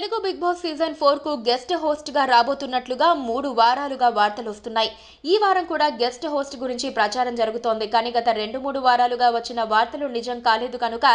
Telugu big boss season four కు guest host గా రాబోతున్నట్లుగా మూడు వారాలుగా వార్తలు వస్తున్నాయి ఈ వారం కూడా గెస్ట్ హోస్ట్ గురించి ప్రచారం జరుగుతోంది కానీ గత రెండు మూడు వారాలుగా వచ్చిన వార్తలు నిజం కాలేదు కనుక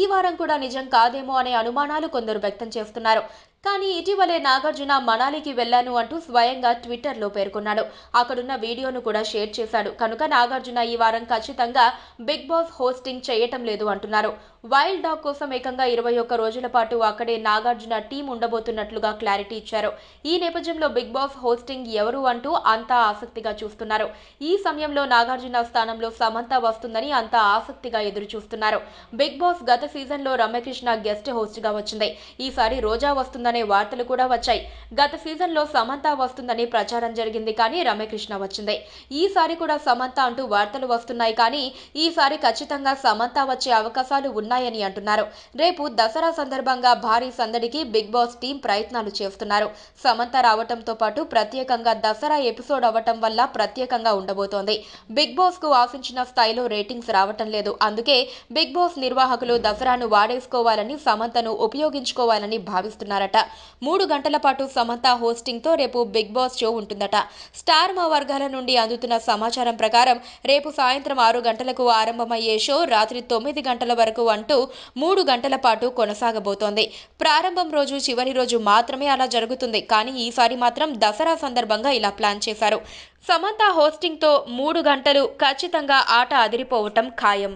ఈ వారం కూడా నిజం కాదేమో అనే అనుమానాలు కొందరు వ్యక్తం చేస్తున్నారు కానీ ఇటీవలే నాగార్జున మనాలికి వెళ్లాను అంటూ స్వయంగా ట్విట్టర్లో పేర్కొన్నాడు అక్కడున్న వీడియోను కూడా షేర్ చేశాడు కనుక నాగార్జున ఈ వారం ఖచ్చితంగా బిగ్ బాస్ హోస్టింగ్ చేయటం లేదు అంటున్నారు వైల్డ్ డాగ్ కోసం ఏకంగా ఇరవై ఒక్క రోజుల పాటు అక్కడే నాగార్జున టీం ఉండబోతున్నట్లుగా క్లారిటీ ఇచ్చారు ఈ నేపథ్యంలో బిగ్ బాస్ హోస్టింగ్ ఎవరు అంటూ అంతా ఆసక్తిగా చూస్తున్నారు ఈ సమయంలో నాగార్జున స్థానంలో సమంత వస్తుందని అంతా ఆసక్తిగా ఎదురు చూస్తున్నారు బిగ్ బాస్ గత సీజన్లో రమ్యకృష్ణ గెస్ట్ హోస్ట్గా వచ్చింది ఈసారి రోజా వస్తుందని వస్తుందనే వార్తలు కూడా వచ్చాయి గత సీజన్లో సమంత వస్తుందని ప్రచారం జరిగింది కానీ రమ్యకృష్ణ వచ్చింది ఈసారి కూడా సమంత అంటూ వార్తలు వస్తున్నాయి కానీ ఈసారి ఖచ్చితంగా సమంత వచ్చే అవకాశాలు ఉన్నాయని అంటున్నారు రేపు దసరా సందర్భంగా భారీ సందడికి బిగ్ బాస్ టీం ప్రయత్నాలు చేస్తున్నారు సమంత రావటంతో పాటు ప్రత్యేకంగా దసరా ఎపిసోడ్ అవ్వటం వల్ల ప్రత్యేకంగా ఉండబోతోంది బిగ్ బాస్ కు ఆశించిన స్థాయిలో రేటింగ్స్ రావటం లేదు అందుకే బిగ్ బాస్ నిర్వాహకులు దసరాను వాడేసుకోవాలని సమంతను ఉపయోగించుకోవాలని భావిస్తున్నారట మూడు గంటల పాటు సమంత హోస్టింగ్తో రేపు బిగ్ బాస్ షో ఉంటుందట స్టార్ మా వర్గాల నుండి అందుతున్న సమాచారం ప్రకారం రేపు సాయంత్రం ఆరు గంటలకు ఆరంభమయ్యే షో రాత్రి తొమ్మిది గంటల వరకు అంటూ మూడు గంటల పాటు కొనసాగబోతోంది ప్రారంభం రోజు చివరి రోజు మాత్రమే అలా జరుగుతుంది కానీ ఈసారి మాత్రం దసరా సందర్భంగా ఇలా ప్లాన్ చేశారు సమంత హోస్టింగ్తో మూడు గంటలు ఖచ్చితంగా ఆట అదిరిపోవటం ఖాయం